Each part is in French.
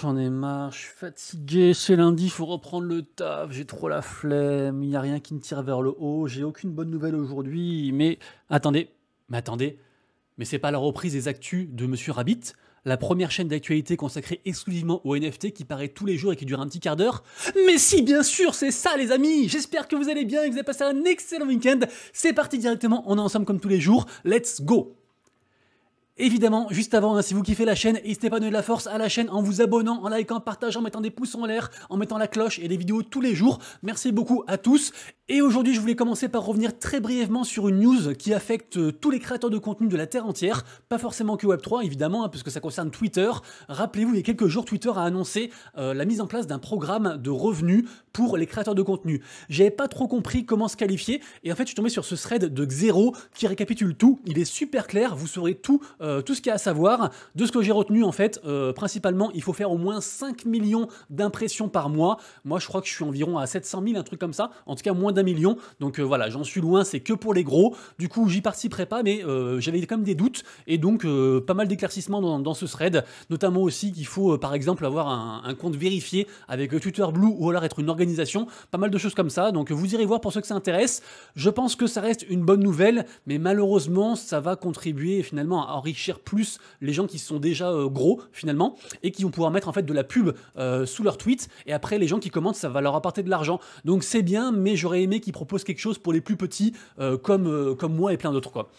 j'en ai marre, je suis fatigué, c'est lundi, il faut reprendre le taf, j'ai trop la flemme, il n'y a rien qui me tire vers le haut, j'ai aucune bonne nouvelle aujourd'hui, mais attendez, mais attendez, mais c'est pas la reprise des actus de Monsieur Rabbit, la première chaîne d'actualité consacrée exclusivement aux NFT qui paraît tous les jours et qui dure un petit quart d'heure. Mais si, bien sûr, c'est ça, les amis. J'espère que vous allez bien et que vous avez passé un excellent week-end. C'est parti directement. On est ensemble comme tous les jours. Let's go! Évidemment, juste avant, hein, si vous kiffez la chaîne, n'hésitez pas à donner de la force à la chaîne en vous abonnant, en likant, en partageant, en mettant des pouces en l'air, en mettant la cloche et des vidéos tous les jours. Merci beaucoup à tous. Et aujourd'hui, je voulais commencer par revenir très brièvement sur une news qui affecte euh, tous les créateurs de contenu de la Terre entière, pas forcément que Web3 évidemment, parce hein, puisque ça concerne Twitter. Rappelez-vous, il y a quelques jours, Twitter a annoncé euh, la mise en place d'un programme de revenus pour les créateurs de contenu. J'avais pas trop compris comment se qualifier, et en fait, je suis tombé sur ce thread de Xero qui récapitule tout. Il est super clair, vous saurez tout. Euh, euh, tout ce qu'il y a à savoir. De ce que j'ai retenu, en fait, euh, principalement, il faut faire au moins 5 millions d'impressions par mois. Moi, je crois que je suis environ à 700 000, un truc comme ça. En tout cas, moins d'un million. Donc euh, voilà, j'en suis loin, c'est que pour les gros. Du coup, j'y participerai pas, mais j'avais quand même des doutes. Et donc, pas mal d'éclaircissements dans, ce thread. Notamment aussi qu'il faut, par exemple, avoir un, un compte vérifié avec Twitter Blue ou alors être une organisation. Pas mal de choses comme ça. Donc, vous irez voir pour ceux que ça intéresse. Je pense que ça reste une bonne nouvelle, mais malheureusement, ça va contribuer finalement à enrichir cher plus les gens qui sont déjà euh, gros finalement et qui vont pouvoir mettre en fait de la pub euh, sous leur tweet et après les gens qui commentent ça va leur apporter de l'argent. Donc c'est bien mais j'aurais aimé qu'ils proposent quelque chose pour les plus petits euh, comme, comme moi et plein d'autres quoi.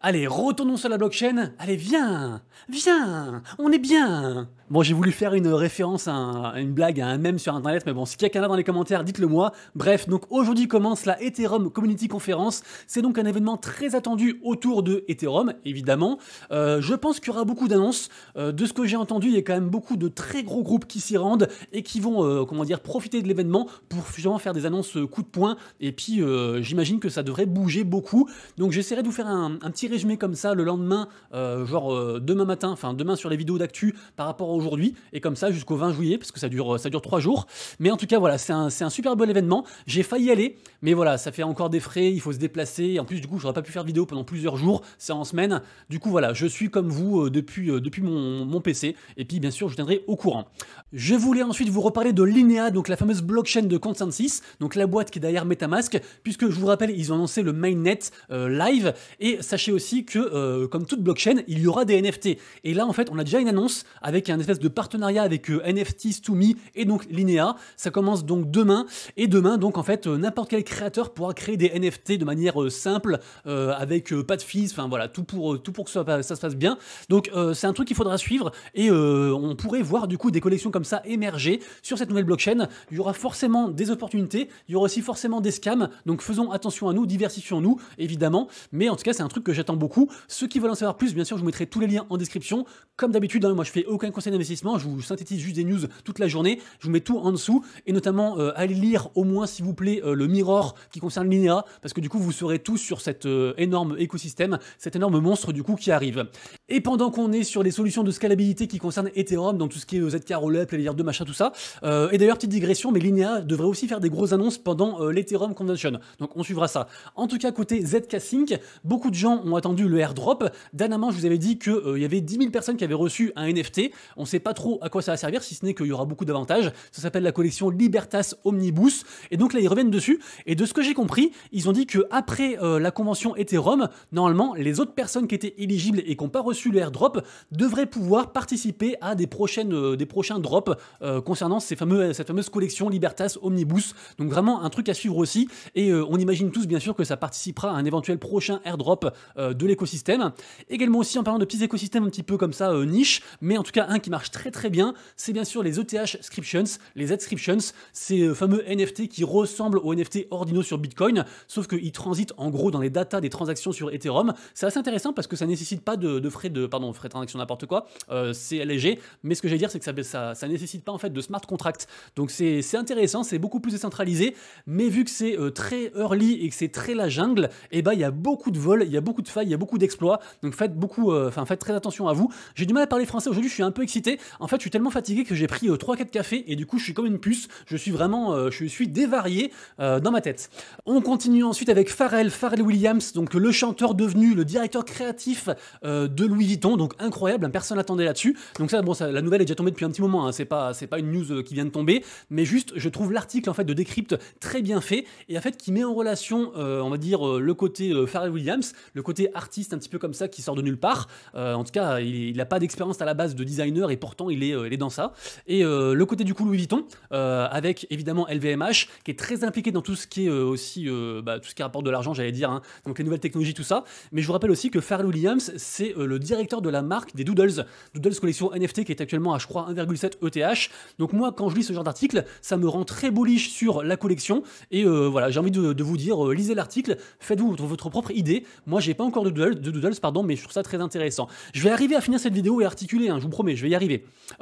Allez, retournons sur la blockchain. Allez, viens, viens, on est bien. Bon, j'ai voulu faire une référence à, une blague, à un mème sur internet, mais bon, si quelqu'un a dans les commentaires, dites-le moi. Bref, donc aujourd'hui commence la Ethereum Community Conference. C'est donc un événement très attendu autour de Ethereum, évidemment. Euh, je pense qu'il y aura beaucoup d'annonces. Euh, de ce que j'ai entendu, il y a quand même beaucoup de très gros groupes qui s'y rendent et qui vont, euh, comment dire, profiter de l'événement pour justement faire des annonces coup de poing. Et puis, j'imagine que ça devrait bouger beaucoup. Donc, j'essaierai de vous faire un, petit résumé comme ça le lendemain, genre demain matin, enfin demain sur les vidéos d'actu par rapport au aujourd'hui et comme ça jusqu'au 20 juillet parce que ça dure ça dure trois jours. Mais en tout cas voilà, c'est un, un super bon événement. J'ai failli aller, mais voilà, ça fait encore des frais, il faut se déplacer. En plus du coup, j'aurais pas pu faire vidéo pendant plusieurs jours, c'est en semaine. Du coup voilà, je suis comme vous euh, depuis euh, depuis mon, PC et puis bien sûr je tiendrai au courant. Je voulais ensuite vous reparler de Linea, donc la fameuse blockchain de Consensus, donc la boîte qui est derrière MetaMask, puisque je vous rappelle ils ont lancé le mainnet net euh, live et sachez aussi que comme toute blockchain il y aura des NFT. Et là en fait on a déjà une annonce avec un de partenariat avec euh, NFT, me et donc Linéa. Ça commence donc demain. Et demain, donc en fait, euh, n'importe quel créateur pourra créer des NFT de manière euh, simple, avec pas de fees, enfin voilà, tout pour, tout pour que ça, se passe bien. Donc c'est un truc qu'il faudra suivre et on pourrait voir du coup des collections comme ça émerger sur cette nouvelle blockchain. Il y aura forcément des opportunités, il y aura aussi forcément des scams. Donc faisons attention à nous, diversifions-nous, évidemment. Mais en tout cas, c'est un truc que j'attends beaucoup. Ceux qui veulent en savoir plus, bien sûr, je vous mettrai tous les liens en description. Comme d'habitude, hein, moi je fais aucun conseil je vous synthétise juste des news toute la journée. Je vous mets tout en dessous. Et notamment, euh, allez lire au moins, s'il vous plaît, euh, le Mirror qui concerne l'INEA. Parce que du coup, vous serez tous sur cet euh, énorme écosystème, cet énorme monstre du coup qui arrive. Et pendant qu'on est sur les solutions de scalabilité qui concernent Ethereum, donc tout ce qui est ZK Rollup, Layer 2, machin, tout ça. Euh, et d'ailleurs, petite digression, mais l'INEA devrait aussi faire des grosses annonces pendant l'Ethereum Convention. Donc on suivra ça. En tout cas, côté ZK Sync, beaucoup de gens ont attendu le airdrop. Dernièrement, je vous avais dit qu'il y avait 10 000 personnes qui avaient reçu un NFT. On sait pas trop à quoi ça va servir, si ce n'est qu'il y aura beaucoup d'avantages. Ça s'appelle la collection Libertas Omnibus. Et donc là, ils reviennent dessus. Et de ce que j'ai compris, ils ont dit que après euh, la convention Ethereum, normalement, les autres personnes qui étaient éligibles et qui n'ont pas reçu le airdrop devraient pouvoir participer à des, prochaines, euh, des prochains drops euh, concernant ces fameux, cette fameuse collection Libertas Omnibus. Donc vraiment un truc à suivre aussi. Et on imagine tous, bien sûr, que ça participera à un éventuel prochain airdrop de l'écosystème. Également aussi, en parlant de petits écosystèmes un petit peu comme ça, niche, mais en tout cas un qui m'a très très bien, c'est bien sûr les ETH Scriptions, les Adscriptions, ces euh, fameux NFT qui ressemblent aux NFT ordinaux sur Bitcoin, sauf qu'ils transitent en gros dans les datas des transactions sur Ethereum. C'est assez intéressant parce que ça nécessite pas de, frais de pardon frais de transaction n'importe quoi, euh, c'est léger. Mais ce que j'allais dire c'est que ça, ça, nécessite pas en fait de smart contract. Donc c'est intéressant, c'est beaucoup plus décentralisé. Mais vu que c'est euh, très early et que c'est très la jungle, et eh ben il y a beaucoup de vols, il y a beaucoup de failles, il y a beaucoup d'exploits. Donc faites beaucoup, enfin faites très attention à vous. J'ai du mal à parler français aujourd'hui, je suis un peu excité en fait, je suis tellement fatigué que j'ai pris 3-4 euh, cafés et du coup, je suis comme une puce. Je suis vraiment, euh, je suis dévarié euh, dans ma tête. On continue ensuite avec Pharrell, Pharrell Williams, donc le chanteur devenu le directeur créatif de Louis Vuitton, donc incroyable, hein, personne n'attendait là-dessus. Donc ça, bon, ça, la nouvelle est déjà tombée depuis un petit moment. Hein. c'est pas, c'est pas une news qui vient de tomber, mais juste, je trouve l'article en fait de décrypte très bien fait et en fait qui met en relation, on va dire, le côté Pharrell Williams, le côté artiste un petit peu comme ça qui sort de nulle part. en tout cas, il n'a pas d'expérience à la base de designer et pourtant il est, euh, est dans ça. Et euh, le côté du coup Louis Vuitton, euh, avec évidemment LVMH, qui est très impliqué dans tout ce qui est aussi bah, tout ce qui rapporte de l'argent, j'allais dire, hein. donc les nouvelles technologies, tout ça. Mais je vous rappelle aussi que Pharrell Williams, c'est le directeur de la marque des Doodles, Doodles collection NFT qui est actuellement à je crois 1,7 ETH. Donc moi, quand je lis ce genre d'article, ça me rend très bullish sur la collection. Et voilà, j'ai envie de, vous dire, lisez l'article, faites-vous votre, propre idée. Moi, j'ai pas encore de doodles, de doodles, pardon, mais je trouve ça très intéressant. Je vais arriver à finir cette vidéo et articuler, hein, je vous promets, je vais y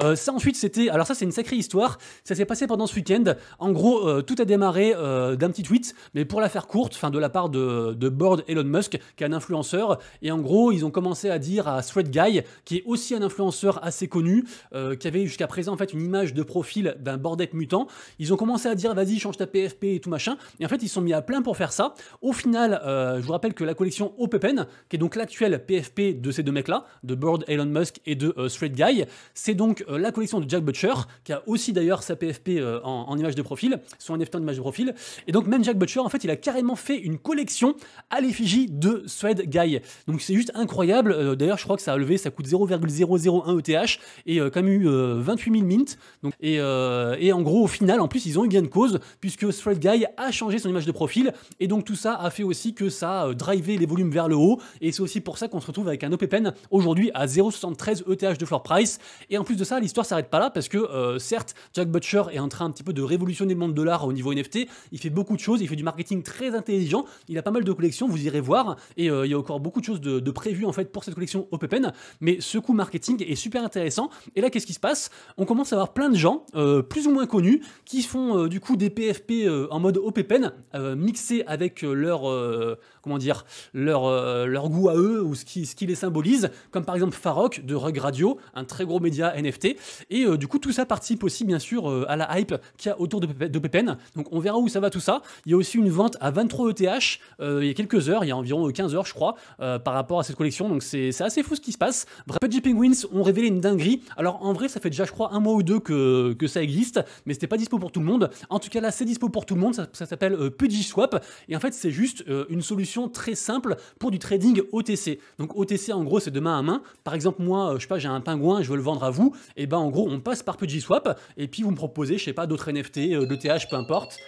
euh, ça ensuite c'était, alors ça c'est une sacrée histoire, ça s'est passé pendant ce week-end. En gros, euh, tout a démarré euh, d'un petit tweet, mais pour la faire courte, enfin de la part de, de Board Elon Musk, qui est un influenceur, et en gros ils ont commencé à dire à Thread Guy, qui est aussi un influenceur assez connu, qui avait jusqu'à présent en fait une image de profil d'un bordette mutant, ils ont commencé à dire vas-y change ta PFP et tout machin, et en fait ils sont mis à plein pour faire ça. Au final, je vous rappelle que la collection Opepen, qui est donc l'actuelle PFP de ces deux mecs là, de Board Elon Musk et de Thread Guy, c'est donc euh, la collection de Jack Butcher, qui a aussi d'ailleurs sa PFP euh, en, image de profil, son NFT en image de profil. Et donc même Jack Butcher, en fait, il a carrément fait une collection à l'effigie de Swed Guy. Donc c'est juste incroyable. Euh, d'ailleurs, je crois que ça a levé, ça coûte 0,001 ETH et quand même eu 28 000 mint. et, et, en gros, au final, en plus, ils ont eu gain de cause puisque Swed Guy a changé son image de profil. Et donc tout ça a fait aussi que ça a drivé les volumes vers le haut. Et c'est aussi pour ça qu'on se retrouve avec un OPPen aujourd'hui à 0,73 ETH de floor price. Et en plus de ça, l'histoire s'arrête pas là parce que euh, certes, Jack Butcher est en train un petit peu de révolutionner le monde de l'art au niveau NFT. Il fait beaucoup de choses, il fait du marketing très intelligent. Il a pas mal de collections, vous irez voir. Et euh, il y a encore beaucoup de choses de, prévues en fait pour cette collection OPPen, Mais ce coup marketing est super intéressant. Et là, qu'est-ce qui se passe On commence à avoir plein de gens, euh, plus ou moins connus, qui font du coup des PFP en mode OPPen, mixés avec leur comment dire leur leur goût à eux ou ce qui ce qui les symbolise. Comme par exemple Farok de Rug Radio, un très gros NFT. Et euh, du coup, tout ça participe aussi, bien sûr, euh, à la hype qu'il y a autour de, de Donc, on verra où ça va tout ça. Il y a aussi une vente à 23 ETH euh, il y a quelques heures, il y a environ 15 heures, je crois, par rapport à cette collection. Donc, c'est assez fou ce qui se passe. Bref, Pudgy Penguins ont révélé une dinguerie. Alors, en vrai, ça fait déjà, je crois, un mois ou deux que, que ça existe, mais c'était pas dispo pour tout le monde. En tout cas, là, c'est dispo pour tout le monde. Ça, ça s'appelle Pudgy Swap. Et en fait, c'est juste une solution très simple pour du trading OTC. Donc, OTC, en gros, c'est de main à main. Par exemple, moi, je sais pas, j'ai un pingouin, je veux le vendre à vous, et eh ben en gros, on passe par swap et puis vous me proposez, je sais pas, d'autres NFT, de euh, TH, peu importe,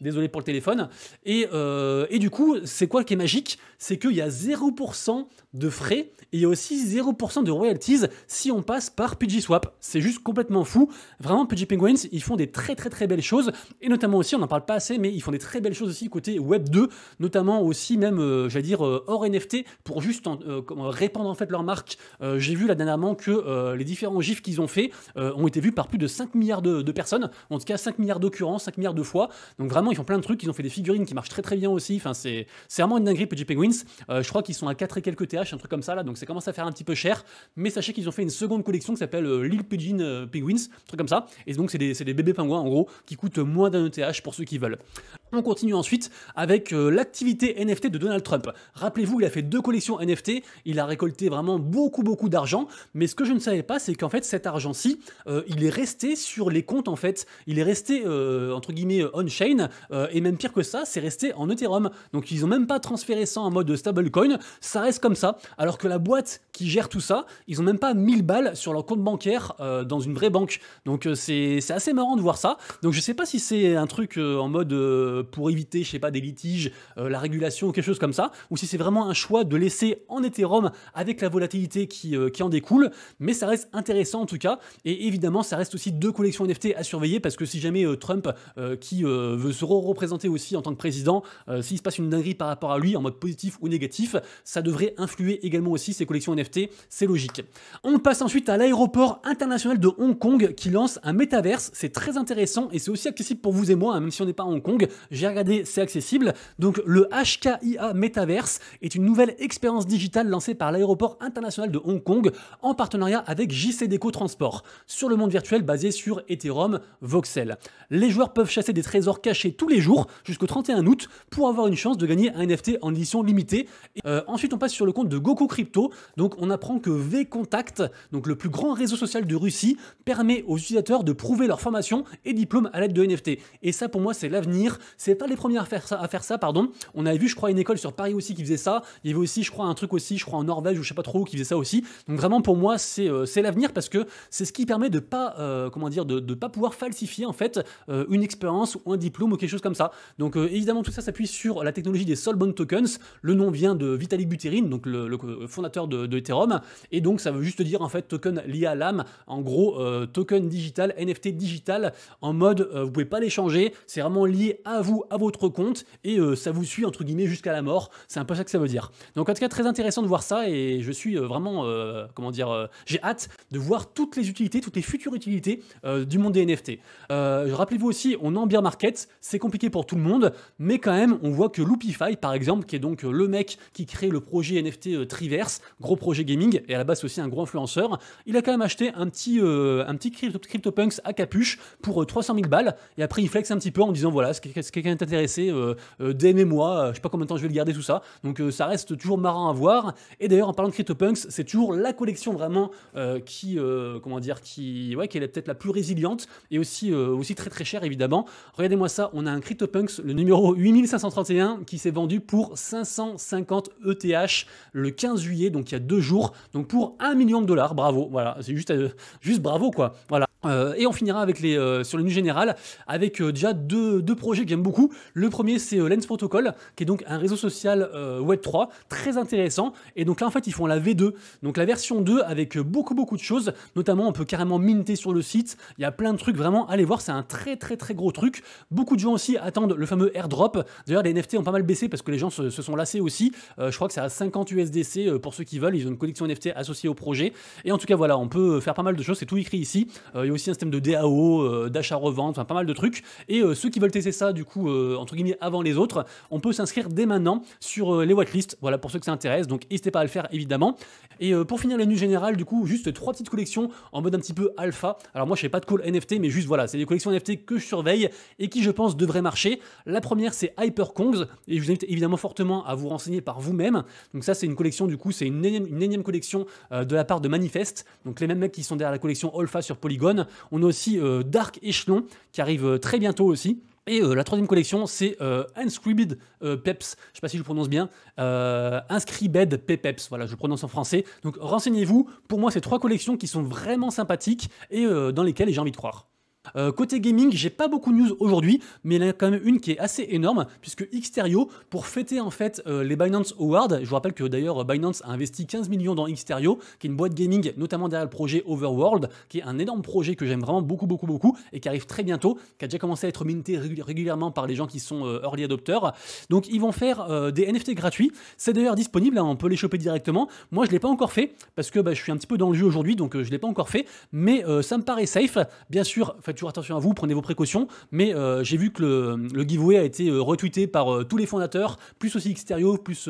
désolé pour le téléphone. Et, euh, et du coup, c'est quoi qui est magique C'est qu'il y a 0% de frais et aussi 0% de royalties si on passe par Swap C'est juste complètement fou. Vraiment, PG Penguins, ils font des très très très belles choses et notamment aussi, on n'en parle pas assez, mais ils font des très belles choses aussi côté Web 2, notamment aussi même, euh, j'allais dire, euh, hors NFT pour juste euh, répandre en fait leur marque. J'ai vu là dernièrement que les différents gifs qu'ils ont fait ont été vus par plus de 5 milliards de, personnes, en tout cas 5 milliards d'occurrences, 5 milliards de fois. Donc vraiment, ils font plein de trucs, ils ont fait des figurines qui marchent très très bien aussi. Enfin, c'est vraiment une dinguerie PG Penguins. je crois qu'ils sont à 4 et quelques termes un truc comme ça là, donc ça commence à faire un petit peu cher. Mais sachez qu'ils ont fait une seconde collection qui s'appelle euh, Little Lil Pigeon euh, Penguins, un truc comme ça. Et donc c'est des, des, bébés pingouins en gros qui coûtent moins d'un ETH pour ceux qui veulent. On continue ensuite avec euh, l'activité NFT de Donald Trump. Rappelez-vous, il a fait deux collections NFT, il a récolté vraiment beaucoup beaucoup d'argent, mais ce que je ne savais pas, c'est qu'en fait cet argent-ci, euh, il est resté sur les comptes en fait, il est resté euh, entre guillemets on-chain, et même pire que ça, c'est resté en Ethereum. Donc ils n'ont même pas transféré ça en mode stablecoin, ça reste comme ça, alors que la boîte qui gère tout ça, ils n'ont même pas 1000 balles sur leur compte bancaire dans une vraie banque. Donc c'est assez marrant de voir ça. Donc je ne sais pas si c'est un truc en mode euh, pour éviter, je sais pas, des litiges, euh, la régulation ou quelque chose comme ça, ou si c'est vraiment un choix de laisser en Ethereum avec la volatilité qui, euh, en découle, mais ça reste intéressant en tout cas, et évidemment ça reste aussi deux collections NFT à surveiller, parce que si jamais Trump, qui veut se représenter aussi en tant que président, s'il se passe une dinguerie par rapport à lui, en mode positif ou négatif, ça devrait influer également aussi ces collections NFT, c'est logique. On passe ensuite à l'aéroport international de Hong Kong qui lance un métaverse, c'est très intéressant et c'est aussi accessible pour vous et moi, hein, même si on n'est pas à Hong Kong, j'ai regardé, c'est accessible. Donc le HKIA Metaverse est une nouvelle expérience digitale lancée par l'aéroport international de Hong Kong en partenariat avec JCDeco Transport sur le monde virtuel basé sur Ethereum Voxel. Les joueurs peuvent chasser des trésors cachés tous les jours jusqu'au 31 août pour avoir une chance de gagner un NFT en édition limitée. Euh, ensuite, on passe sur le compte de Goku Crypto. Donc on apprend que VContact, donc le plus grand réseau social de Russie, permet aux utilisateurs de prouver leur formation et diplôme à l'aide de NFT. Et ça pour moi c'est l'avenir, c'est pas les premiers à faire ça, à faire ça pardon. On avait vu, je crois, une école sur Paris aussi qui faisait ça. Il y avait aussi, je crois, un truc aussi, je crois, en Norvège ou je sais pas trop où qui faisait ça aussi. Donc vraiment, pour moi, c'est euh, l'avenir parce que c'est ce qui permet de pas, euh, comment dire, de, pas pouvoir falsifier en fait euh, une expérience ou un diplôme ou quelque chose comme ça. Donc évidemment, tout ça s'appuie sur la technologie des Solbond Tokens. Le nom vient de Vitalik Buterin, donc le, fondateur de, de, Ethereum. Et donc, ça veut juste dire en fait token lié à l'âme. En gros, token digital, NFT digital en mode, vous pouvez pas l'échanger. C'est vraiment lié à vous à votre compte et euh, ça vous suit entre guillemets jusqu'à la mort. C'est un peu ça que ça veut dire. Donc en tout cas très intéressant de voir ça et je suis euh, vraiment euh, comment dire, j'ai hâte de voir toutes les utilités, toutes les futures utilités du monde des NFT. Rappelez-vous aussi, on est en beer market, c'est compliqué pour tout le monde, mais quand même on voit que Loopify par exemple, qui est donc le mec qui crée le projet NFT Triverse, gros projet gaming et à la base aussi un gros influenceur, il a quand même acheté un petit un petit CryptoPunks à capuche pour 300 000 balles et après il flex un petit peu en disant voilà ce qu'est quelqu'un est intéressé, euh, euh, DM-moi, euh, je sais pas combien de temps je vais le garder, tout ça. Donc ça reste toujours marrant à voir. Et d'ailleurs, en parlant de CryptoPunks, c'est toujours la collection vraiment qui, comment dire, qui, ouais, qui est peut-être la plus résiliente et aussi, aussi très très chère évidemment. Regardez-moi ça, on a un CryptoPunks, le numéro 8531, qui s'est vendu pour 550 ETH le 15 juillet, donc il y a deux jours, donc pour un million de dollars, bravo, voilà, c'est juste, juste bravo quoi, voilà. et on finira avec les, sur le nu général avec déjà deux, projets que beaucoup. Le premier, c'est euh, Lens Protocol, qui est donc un réseau social euh, Web3 très intéressant. Et donc là, en fait, ils font la V2, donc la version 2 avec euh, beaucoup, beaucoup de choses. Notamment, on peut carrément minter sur le site. Il y a plein de trucs vraiment. Allez voir, c'est un très, très, très gros truc. Beaucoup de gens aussi attendent le fameux airdrop. D'ailleurs, les NFT ont pas mal baissé parce que les gens se, sont lassés aussi. je crois que c'est à 50 USDC pour ceux qui veulent. Ils ont une collection NFT associée au projet. Et en tout cas, voilà, on peut faire pas mal de choses. C'est tout écrit ici. il y a aussi un système de DAO, d'achat-revente, enfin pas mal de trucs. Et ceux qui veulent tester ça, du coup, euh, entre guillemets, avant les autres, on peut s'inscrire dès maintenant sur euh, les whitelists. Voilà, pour ceux que ça intéresse. Donc, n'hésitez pas à le faire, évidemment. Et euh, pour finir la nuit générale, du coup, juste trois petites collections en mode un petit peu alpha. Alors, moi, je fais pas de call NFT, mais juste voilà, c'est des collections NFT que je surveille et qui, je pense, devraient marcher. La première, c'est Kongs Et je vous invite évidemment fortement à vous renseigner par vous-même. Donc, ça, c'est une collection, du coup, c'est une énième, collection de la part de Manifest. Donc, les mêmes mecs qui sont derrière la collection Alpha sur Polygon. On a aussi Dark Echelon qui arrive très bientôt aussi. Et euh, la troisième collection, c'est euh, Unscribed euh, Peps. Je ne sais pas si je prononce bien. Euh, Inscribed Peps. Voilà, je prononce en français. Donc renseignez-vous. Pour moi, c'est trois collections qui sont vraiment sympathiques et dans lesquelles j'ai envie de croire. Euh, côté gaming, j'ai pas beaucoup de news aujourd'hui, mais il y en a quand même une qui est assez énorme, puisque Xterio, pour fêter en fait euh, les Binance Awards, je vous rappelle que d'ailleurs Binance a investi 15 millions dans Xterio, qui est une boîte gaming, notamment derrière le projet Overworld, qui est un énorme projet que j'aime vraiment beaucoup, beaucoup, beaucoup, et qui arrive très bientôt, qui a déjà commencé à être minté régulièrement par les gens qui sont euh, early adopteurs. Donc ils vont faire des NFT gratuits, c'est d'ailleurs disponible, hein, on peut les choper directement. Moi je l'ai pas encore fait, parce que bah, je suis un petit peu dans le jeu aujourd'hui, donc je l'ai pas encore fait, mais ça me paraît safe. Bien sûr, toujours attention à vous, prenez vos précautions. Mais euh, j'ai vu que le, giveaway a été euh, retweeté par euh, tous les fondateurs, plus aussi Xterio, plus.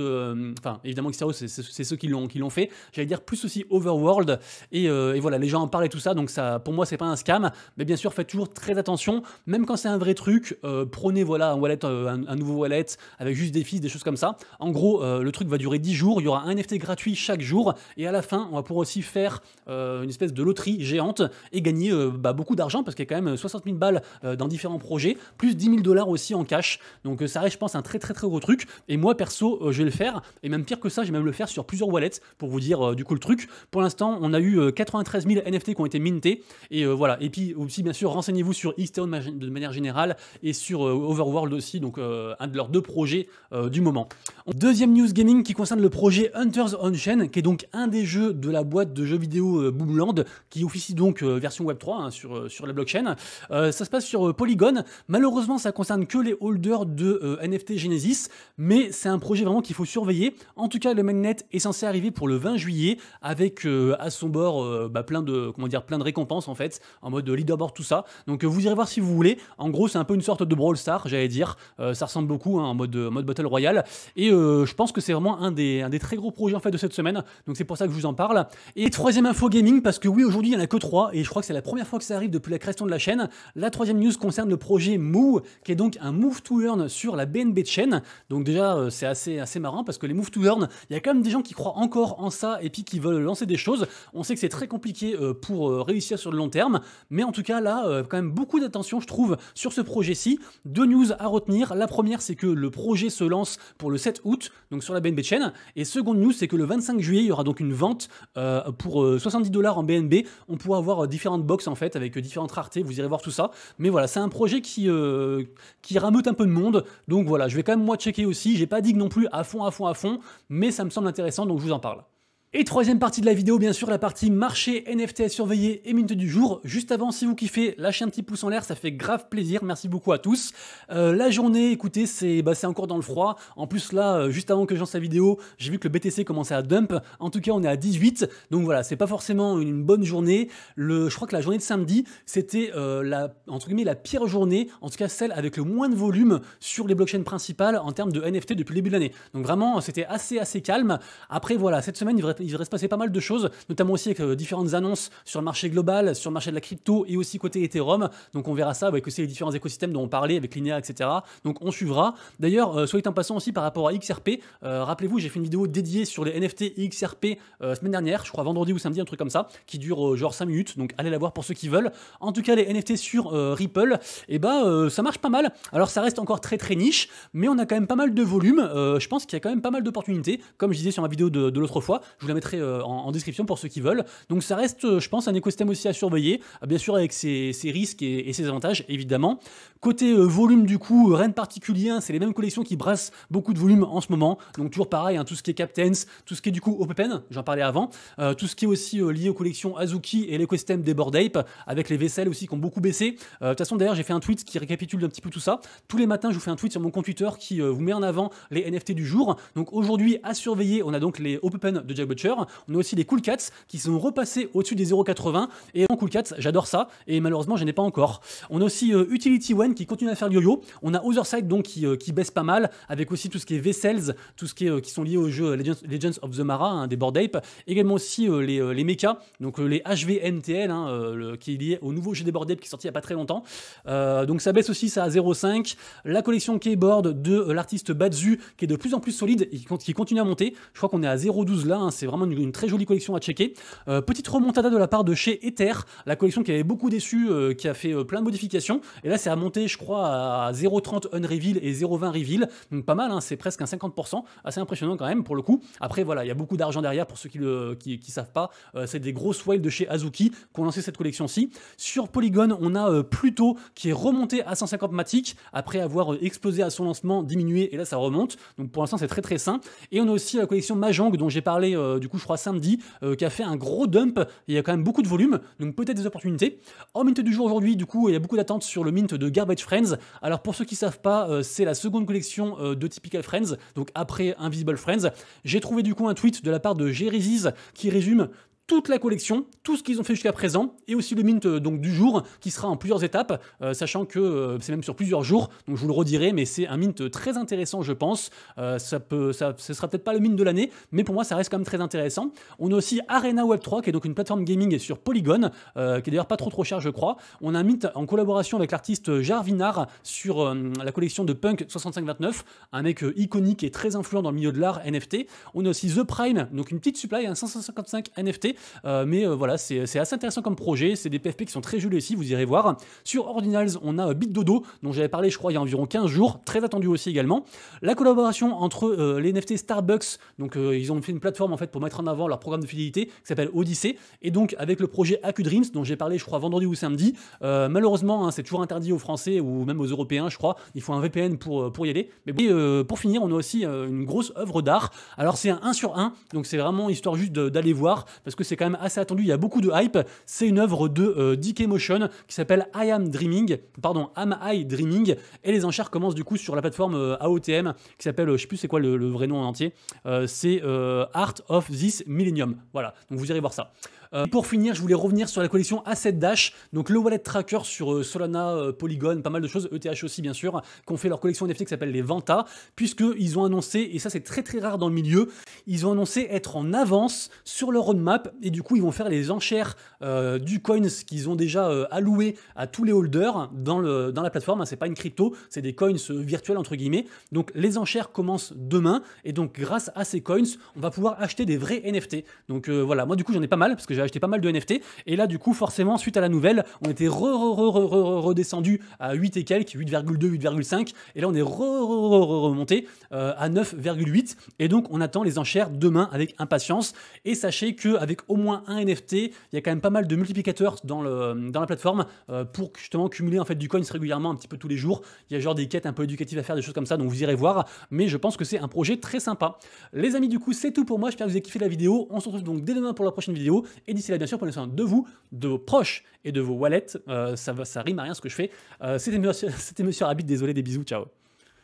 Enfin, évidemment, Xterio, c'est ceux qui l'ont fait. J'allais dire plus aussi Overworld. Et, voilà, les gens en parlaient tout ça. Donc, ça, pour moi, c'est pas un scam. Mais bien sûr, faites toujours très attention. Même quand c'est un vrai truc, prenez voilà, un, wallet, un, nouveau wallet avec juste des fils, des choses comme ça. En gros, le truc va durer 10 jours. Il y aura un NFT gratuit chaque jour. Et à la fin, on va pouvoir aussi faire une espèce de loterie géante et gagner bah, beaucoup d'argent parce qu'il quand 60 000 euh, balles euh, dans différents projets, plus 10 000 dollars aussi en cash. Donc euh, ça reste, je pense, un très très très gros truc. Et moi, perso, je vais le faire. Et même pire que ça, je vais même le faire sur plusieurs wallets pour vous dire du coup le truc. Pour l'instant, on a eu 93 000 NFT qui ont été mintés. Et voilà. Et puis aussi, bien sûr, renseignez-vous sur XTO de, manière générale et sur Overworld aussi, donc un de leurs deux projets du moment. Deuxième news gaming qui concerne le projet Hunters on Chain, qui est donc un des jeux de la boîte de jeux vidéo Boomland, qui officie donc version Web3 hein, sur, sur la blockchain euh, ça se passe sur euh, Polygon. Malheureusement, ça concerne que les holders de euh, NFT Genesis, mais c'est un projet vraiment qu'il faut surveiller. En tout cas, le magnet est censé arriver pour le 20 juillet avec à son bord bah, plein de comment dire plein de récompenses en fait, en mode leaderboard tout ça. Donc vous irez voir si vous voulez. En gros, c'est un peu une sorte de Brawl Star, j'allais dire. ça ressemble beaucoup hein, en mode, mode Battle Royale. Et je pense que c'est vraiment un des, un des très gros projets en fait de cette semaine. Donc c'est pour ça que je vous en parle. Et troisième info gaming, parce que oui, aujourd'hui il y en a que trois. Et je crois que c'est la première fois que ça arrive depuis la création de la chaîne. La troisième news concerne le projet mou qui est donc un move to earn sur la BNB chaîne. Donc déjà, euh, c'est assez, assez marrant parce que les move to earn, il y a quand même des gens qui croient encore en ça et puis qui veulent lancer des choses. On sait que c'est très compliqué euh, pour euh, réussir sur le long terme, mais en tout cas là, quand même beaucoup d'attention, je trouve, sur ce projet-ci. Deux news à retenir. La première, c'est que le projet se lance pour le 7 août, donc sur la BNB chaîne. Et seconde news, c'est que le 25 juillet, il y aura donc une vente pour 70 dollars en BNB. On pourra avoir différentes boxes en fait avec différentes raretés vous irez voir tout ça. Mais voilà, c'est un projet qui, euh, qui rameute un peu de monde. Donc voilà, je vais quand même moi checker aussi. J'ai pas dit non plus à fond, à fond, à fond, mais ça me semble intéressant, donc je vous en parle. Et troisième partie de la vidéo, bien sûr, la partie marché NFT à surveiller et minute du jour. Juste avant, si vous kiffez, lâchez un petit pouce en l'air, ça fait grave plaisir. Merci beaucoup à tous. Euh, la journée, écoutez, bah, c'est encore dans le froid. En plus, là, euh, juste avant que je lance la vidéo, j'ai vu que le BTC commençait à dump. En tout cas, on est à 18. Donc voilà, c'est pas forcément une bonne journée. Le, je crois que la journée de samedi, c'était euh, la, entre guillemets, la pire journée, en tout cas celle avec le moins de volume sur les blockchains principales en termes de NFT depuis le début de l'année. Donc vraiment, c'était assez, assez calme. Après, voilà, cette semaine, il devrait il va se passer pas mal de choses, notamment aussi avec euh, différentes annonces sur le marché global, sur le marché de la crypto et aussi côté Ethereum. Donc on verra ça avec aussi les différents écosystèmes dont on parlait, avec l'INEA, etc. Donc on suivra. D'ailleurs, euh, soyez en passant aussi par rapport à XRP. Euh, rappelez-vous, j'ai fait une vidéo dédiée sur les NFT et XRP semaine dernière, je crois vendredi ou samedi, un truc comme ça, qui dure genre 5 minutes. Donc allez la voir pour ceux qui veulent. En tout cas, les NFT sur Ripple, eh ben, ça marche pas mal. Alors ça reste encore très très niche, mais on a quand même pas mal de volume. je pense qu'il y a quand même pas mal d'opportunités, comme je disais sur ma vidéo de, l'autre fois. Je vous mettrai euh, en, description pour ceux qui veulent. Donc ça reste, euh, je pense, un écosystème aussi à surveiller, ah, bien sûr avec ses, risques et, ses avantages, évidemment. Côté euh, volume, du coup, rien de particulier, hein, c'est les mêmes collections qui brassent beaucoup de volume en ce moment. Donc toujours pareil, hein, tout ce qui est Captains, tout ce qui est du coup Open, j'en parlais avant, tout ce qui est aussi lié aux collections Azuki et l'écosystème des Bored Ape, avec les vaisselles aussi qui ont beaucoup baissé. de toute façon, d'ailleurs, j'ai fait un tweet qui récapitule un petit peu tout ça. Tous les matins, je vous fais un tweet sur mon compte Twitter qui vous met en avant les NFT du jour. Donc aujourd'hui, à surveiller, on a donc les Open de Butcher on a aussi les Cool Cats qui sont repassés au-dessus des 0,80. Et en Cool Cats, j'adore ça. Et malheureusement, je n'ai pas encore. On a aussi euh, Utility One qui continue à faire yo-yo. On a Otherside donc euh, qui, baisse pas mal. Avec aussi tout ce qui est Vessels, tout ce qui, est, euh, qui sont liés au jeu Legends, of the Mara, hein, des Bored Ape. Également aussi les, les donc les HVMTL, hein, qui est lié au nouveau jeu des Bored Ape qui est sorti il n'y a pas très longtemps. donc ça baisse aussi, ça à 0,5. La collection Keyboard de l'artiste Badzu qui est de plus en plus solide et qui continue à monter. Je crois qu'on est à 0,12 là, hein, c'est vraiment une, très jolie collection à checker. Euh, petite remontada de la part de chez Ether, la collection qui avait beaucoup déçu, euh, qui a fait euh, plein de modifications. Et là, c'est à monter, je crois, à 0,30 unreveal et 0,20 reveal. Donc pas mal, hein, c'est presque un 50%. Assez impressionnant quand même pour le coup. Après, voilà, il y a beaucoup d'argent derrière pour ceux qui ne qui, savent pas. c'est des grosses whales de chez Azuki qui ont lancé cette collection-ci. Sur Polygon, on a plutôt Pluto qui est remonté à 150 Matic après avoir explosé à son lancement, diminué et là ça remonte. Donc pour l'instant, c'est très très sain. Et on a aussi la collection Majang dont j'ai parlé du coup, je crois samedi, euh, qui a fait un gros dump. Il y a quand même beaucoup de volume, donc peut-être des opportunités. En mint du jour aujourd'hui, du coup, il y a beaucoup d'attentes sur le mint de Garbage Friends. Alors pour ceux qui ne savent pas, euh, c'est la seconde collection euh, de Typical Friends, donc après Invisible Friends. J'ai trouvé du coup un tweet de la part de Jerry qui résume toute la collection, tout ce qu'ils ont fait jusqu'à présent, et aussi le mint euh, donc du jour qui sera en plusieurs étapes, euh, sachant que euh, c'est même sur plusieurs jours, donc je vous le redirai, mais c'est un mint très intéressant je pense. ça peut, ça, ce sera peut-être pas le mint de l'année, mais pour moi ça reste quand même très intéressant. On a aussi Arena Web 3 qui est donc une plateforme gaming sur Polygon, qui est d'ailleurs pas trop trop cher je crois. On a un mint en collaboration avec l'artiste Jarvinard sur la collection de Punk 6529, un mec iconique et très influent dans le milieu de l'art NFT. On a aussi The Prime, donc une petite supply un 555 NFT euh, mais euh, voilà, c'est assez intéressant comme projet. C'est des PFP qui sont très jolis aussi, vous irez voir. Sur Ordinals, on a euh, Bit Dodo, dont j'avais parlé, je crois, il y a environ 15 jours, très attendu aussi également. La collaboration entre les NFT Starbucks, donc ils ont fait une plateforme en fait pour mettre en avant leur programme de fidélité qui s'appelle Odyssey, et donc avec le projet Accudreams dont j'ai parlé, je crois, vendredi ou samedi. malheureusement, hein, c'est toujours interdit aux Français ou même aux Européens, je crois. Il faut un VPN pour, pour y aller. Mais Et, pour finir, on a aussi une grosse œuvre d'art. Alors c'est un 1 sur 1, donc c'est vraiment histoire juste d'aller voir, parce que c'est quand même assez attendu, il y a beaucoup de hype. C'est une œuvre de euh, DK Motion qui s'appelle I Am Dreaming, pardon, Am I Dreaming, et les enchères commencent du coup sur la plateforme euh, AOTM qui s'appelle, euh, je sais plus c'est quoi le, le, vrai nom en entier, c'est Art of This Millennium. Voilà, donc vous irez voir ça. Euh, pour finir, je voulais revenir sur la collection Asset Dash, donc le wallet tracker sur euh, Solana, euh, Polygon, pas mal de choses, ETH aussi bien sûr, qu'on fait leur collection NFT qui s'appelle les Vanta, puisqu'ils ont annoncé, et ça c'est très très rare dans le milieu, ils ont annoncé être en avance sur leur roadmap, et du coup ils vont faire les enchères du coins qu'ils ont déjà alloué à tous les holders dans, le, dans la plateforme, c'est pas une crypto, c'est des coins virtuels entre guillemets, donc les enchères commencent demain, et donc grâce à ces coins, on va pouvoir acheter des vrais NFT. Donc voilà, moi du coup j'en ai pas mal, parce que j'ai acheté pas mal de NFT. Et là, du coup, forcément, suite à la nouvelle, on était redescendu à 8 et quelques, 8,2, 8,5. Et là, on est remonté euh, à 9,8. Et donc, on attend les enchères demain avec impatience. Et sachez qu'avec au moins un NFT, il y a quand même pas mal de multiplicateurs dans, le, dans la plateforme euh, pour justement cumuler en fait du coins régulièrement un petit peu tous les jours. Il y a genre des quêtes un peu éducatives à faire, des choses comme ça. Donc, vous irez voir. Mais je pense que c'est un projet très sympa. Les amis, du coup, c'est tout pour moi. J'espère que vous avez kiffé la vidéo. On se retrouve donc dès demain pour la prochaine vidéo. Et d'ici là, bien sûr, prenez soin de vous, de vos proches et de vos wallets. Euh, ça, ça rime à rien ce que je fais. Euh, c'était Monsieur, Monsieur Rabbit, désolé, des bisous, ciao.